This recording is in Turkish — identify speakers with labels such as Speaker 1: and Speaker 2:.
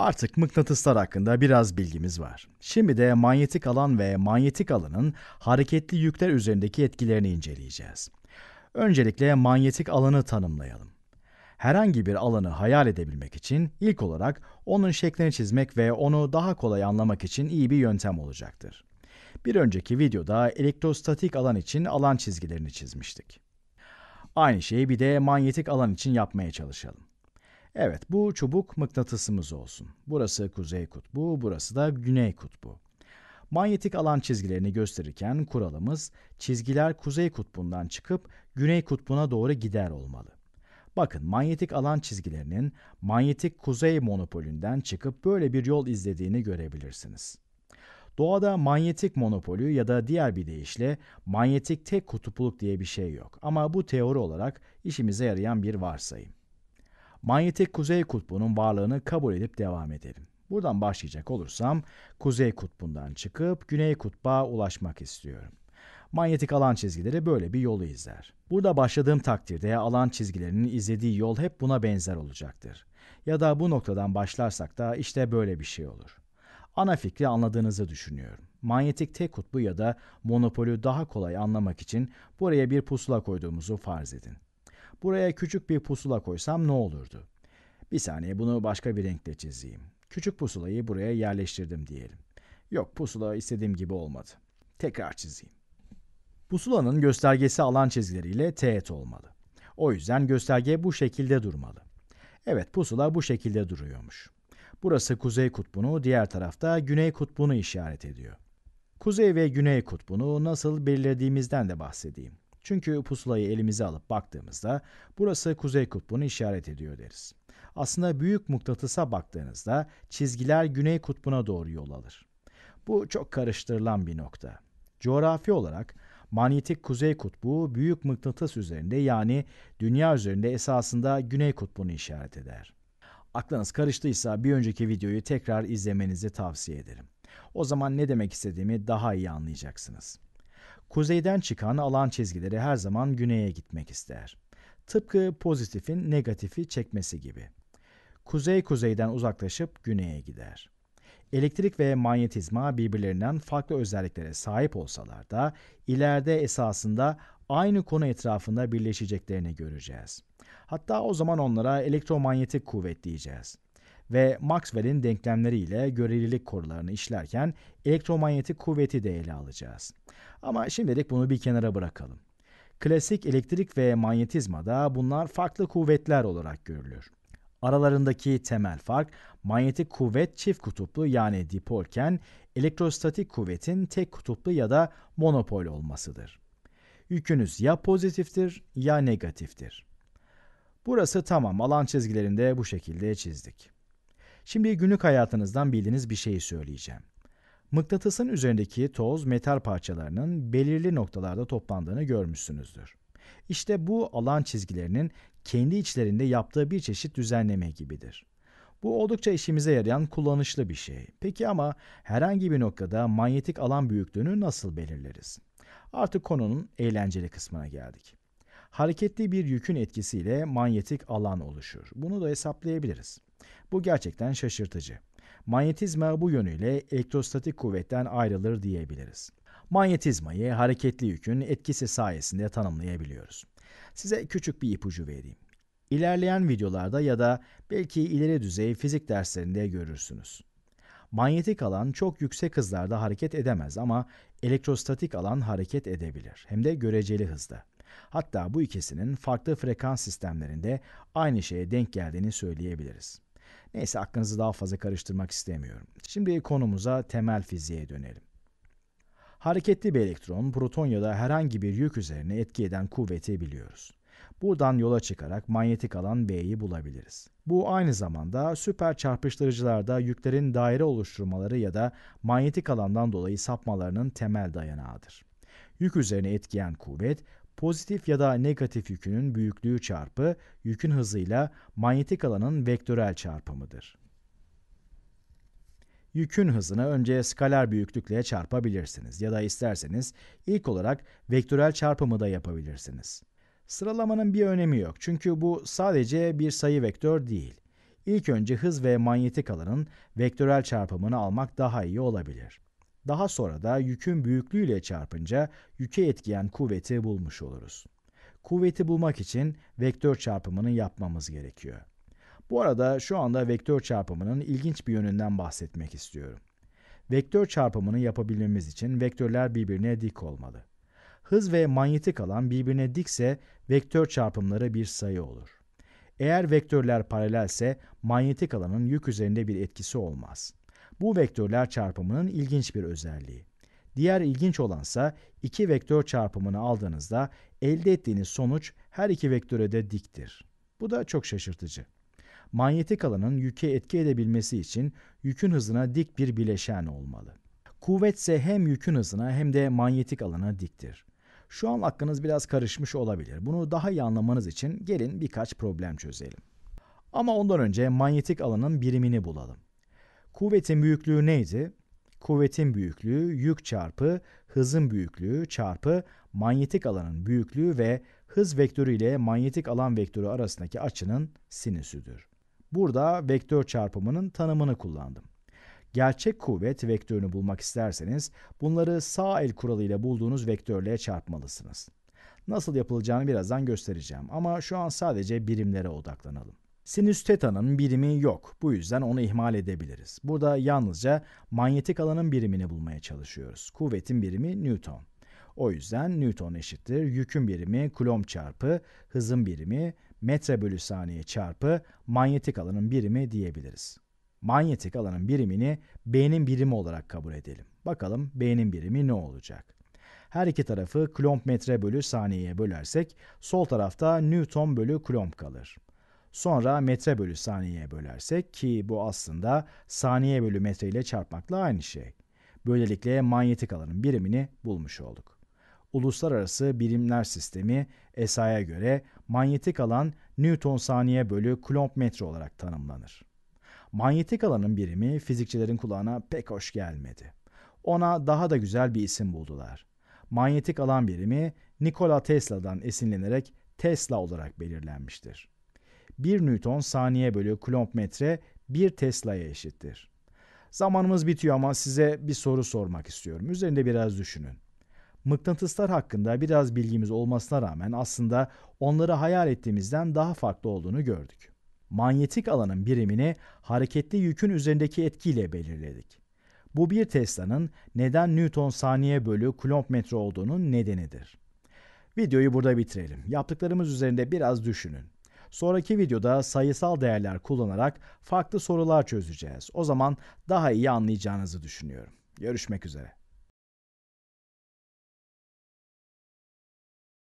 Speaker 1: Artık mıknatıslar hakkında biraz bilgimiz var. Şimdi de manyetik alan ve manyetik alanın hareketli yükler üzerindeki etkilerini inceleyeceğiz. Öncelikle manyetik alanı tanımlayalım. Herhangi bir alanı hayal edebilmek için ilk olarak onun şeklini çizmek ve onu daha kolay anlamak için iyi bir yöntem olacaktır. Bir önceki videoda elektrostatik alan için alan çizgilerini çizmiştik. Aynı şeyi bir de manyetik alan için yapmaya çalışalım. Evet, bu çubuk mıknatısımız olsun. Burası kuzey kutbu, burası da güney kutbu. Manyetik alan çizgilerini gösterirken kuralımız çizgiler kuzey kutbundan çıkıp güney kutbuna doğru gider olmalı. Bakın manyetik alan çizgilerinin manyetik kuzey monopolünden çıkıp böyle bir yol izlediğini görebilirsiniz. Doğada manyetik monopolü ya da diğer bir deyişle manyetik tek kutupluk diye bir şey yok ama bu teori olarak işimize yarayan bir varsayım manyetik kuzey kutbunun varlığını kabul edip devam edelim. Buradan başlayacak olursam kuzey kutbundan çıkıp güney kutba ulaşmak istiyorum. Manyetik alan çizgileri böyle bir yolu izler. Burada başladığım takdirde alan çizgilerinin izlediği yol hep buna benzer olacaktır. Ya da bu noktadan başlarsak da işte böyle bir şey olur. Ana fikri anladığınızı düşünüyorum. Manyetik tek kutbu ya da monopolü daha kolay anlamak için buraya bir pusula koyduğumuzu farz edin. Buraya küçük bir pusula koysam ne olurdu? Bir saniye bunu başka bir renkle çizeyim. Küçük pusulayı buraya yerleştirdim diyelim. Yok pusula istediğim gibi olmadı. Tekrar çizeyim. Pusulanın göstergesi alan çizgileriyle teğet olmalı. O yüzden gösterge bu şekilde durmalı. Evet pusula bu şekilde duruyormuş. Burası kuzey kutbunu, diğer tarafta güney kutbunu işaret ediyor. Kuzey ve güney kutbunu nasıl belirlediğimizden de bahsedeyim. Çünkü pusulayı elimize alıp baktığımızda burası Kuzey Kutbu'nu işaret ediyor deriz. Aslında büyük mıknatısa baktığınızda çizgiler Güney Kutbu'na doğru yol alır. Bu çok karıştırılan bir nokta. Coğrafi olarak manyetik kuzey kutbu büyük mıknatıs üzerinde yani dünya üzerinde esasında güney kutbunu işaret eder. Aklınız karıştıysa bir önceki videoyu tekrar izlemenizi tavsiye ederim. O zaman ne demek istediğimi daha iyi anlayacaksınız. Kuzeyden çıkan alan çizgileri her zaman güneye gitmek ister. Tıpkı pozitifin negatifi çekmesi gibi. Kuzey kuzeyden uzaklaşıp güneye gider. Elektrik ve manyetizma birbirlerinden farklı özelliklere sahip olsalar da ileride esasında aynı konu etrafında birleşeceklerini göreceğiz. Hatta o zaman onlara elektromanyetik kuvvet diyeceğiz ve Maxwell'in denklemleriyle görelilik korularını işlerken elektromanyetik kuvveti de ele alacağız. Ama şimdilik bunu bir kenara bırakalım. Klasik elektrik ve manyetizmada bunlar farklı kuvvetler olarak görülür. Aralarındaki temel fark manyetik kuvvet çift kutuplu yani dipolken elektrostatik kuvvetin tek kutuplu ya da monopol olmasıdır. Yükünüz ya pozitiftir ya negatiftir. Burası tamam alan çizgilerinde bu şekilde çizdik. Şimdi günlük hayatınızdan bildiğiniz bir şeyi söyleyeceğim. Mıknatısın üzerindeki toz metal parçalarının belirli noktalarda toplandığını görmüşsünüzdür. İşte bu alan çizgilerinin kendi içlerinde yaptığı bir çeşit düzenleme gibidir. Bu oldukça işimize yarayan kullanışlı bir şey. Peki ama herhangi bir noktada manyetik alan büyüklüğünü nasıl belirleriz? Artık konunun eğlenceli kısmına geldik. Hareketli bir yükün etkisiyle manyetik alan oluşur. Bunu da hesaplayabiliriz. Bu gerçekten şaşırtıcı. Manyetizma bu yönüyle elektrostatik kuvvetten ayrılır diyebiliriz. Manyetizmayı hareketli yükün etkisi sayesinde tanımlayabiliyoruz. Size küçük bir ipucu vereyim. İlerleyen videolarda ya da belki ileri düzey fizik derslerinde görürsünüz. Manyetik alan çok yüksek hızlarda hareket edemez ama elektrostatik alan hareket edebilir. Hem de göreceli hızda. Hatta bu ikisinin farklı frekans sistemlerinde aynı şeye denk geldiğini söyleyebiliriz. Neyse aklınızı daha fazla karıştırmak istemiyorum. Şimdi konumuza temel fiziğe dönelim. Hareketli bir elektron proton ya da herhangi bir yük üzerine etki eden kuvveti biliyoruz. Buradan yola çıkarak manyetik alan B'yi bulabiliriz. Bu aynı zamanda süper çarpıştırıcılarda yüklerin daire oluşturmaları ya da manyetik alandan dolayı sapmalarının temel dayanağıdır. Yük üzerine etkiyen kuvvet Pozitif ya da negatif yükünün büyüklüğü çarpı yükün hızıyla manyetik alanın vektörel çarpımıdır. Yükün hızını önce skaler büyüklükle çarpabilirsiniz ya da isterseniz ilk olarak vektörel çarpımı da yapabilirsiniz. Sıralamanın bir önemi yok çünkü bu sadece bir sayı vektör değil. İlk önce hız ve manyetik alanın vektörel çarpımını almak daha iyi olabilir. Daha sonra da yükün büyüklüğüyle çarpınca yüke etkiyen kuvveti bulmuş oluruz. Kuvveti bulmak için vektör çarpımını yapmamız gerekiyor. Bu arada şu anda vektör çarpımının ilginç bir yönünden bahsetmek istiyorum. Vektör çarpımını yapabilmemiz için vektörler birbirine dik olmalı. Hız ve manyetik alan birbirine dikse vektör çarpımları bir sayı olur. Eğer vektörler paralelse manyetik alanın yük üzerinde bir etkisi olmaz. Bu vektörler çarpımının ilginç bir özelliği. Diğer ilginç olansa iki vektör çarpımını aldığınızda elde ettiğiniz sonuç her iki vektöre de diktir. Bu da çok şaşırtıcı. Manyetik alanın yüke etki edebilmesi için yükün hızına dik bir bileşen olmalı. Kuvvet ise hem yükün hızına hem de manyetik alana diktir. Şu an aklınız biraz karışmış olabilir. Bunu daha iyi anlamanız için gelin birkaç problem çözelim. Ama ondan önce manyetik alanın birimini bulalım. Kuvvetin büyüklüğü neydi? Kuvvetin büyüklüğü yük çarpı hızın büyüklüğü çarpı manyetik alanın büyüklüğü ve hız vektörü ile manyetik alan vektörü arasındaki açının sinüsüdür. Burada vektör çarpımının tanımını kullandım. Gerçek kuvvet vektörünü bulmak isterseniz bunları sağ el kuralıyla bulduğunuz vektörle çarpmalısınız. Nasıl yapılacağını birazdan göstereceğim ama şu an sadece birimlere odaklanalım. Sinüs teta'nın birimi yok. Bu yüzden onu ihmal edebiliriz. Burada yalnızca manyetik alanın birimini bulmaya çalışıyoruz. Kuvvetin birimi Newton. O yüzden Newton eşittir yükün birimi kulomb çarpı hızın birimi metre bölü saniye çarpı manyetik alanın birimi diyebiliriz. Manyetik alanın birimini B'nin birimi olarak kabul edelim. Bakalım B'nin birimi ne olacak? Her iki tarafı kulomb metre bölü saniyeye bölersek sol tarafta Newton bölü kulomb kalır. Sonra metre bölü saniyeye bölersek ki bu aslında saniye bölü metre ile çarpmakla aynı şey. Böylelikle manyetik alanın birimini bulmuş olduk. Uluslararası Birimler Sistemi SI'ye göre manyetik alan Newton saniye bölü kulomb metre olarak tanımlanır. Manyetik alanın birimi fizikçilerin kulağına pek hoş gelmedi. Ona daha da güzel bir isim buldular. Manyetik alan birimi Nikola Tesla'dan esinlenerek Tesla olarak belirlenmiştir. 1 Newton saniye bölü kulomb metre 1 Tesla'ya eşittir. Zamanımız bitiyor ama size bir soru sormak istiyorum. Üzerinde biraz düşünün. Mıknatıslar hakkında biraz bilgimiz olmasına rağmen aslında onları hayal ettiğimizden daha farklı olduğunu gördük. Manyetik alanın birimini hareketli yükün üzerindeki etkiyle belirledik. Bu bir Tesla'nın neden Newton saniye bölü kulomb metre olduğunun nedenidir. Videoyu burada bitirelim. Yaptıklarımız üzerinde biraz düşünün. Sonraki videoda sayısal değerler kullanarak farklı sorular çözeceğiz. O zaman daha iyi anlayacağınızı düşünüyorum. Görüşmek üzere.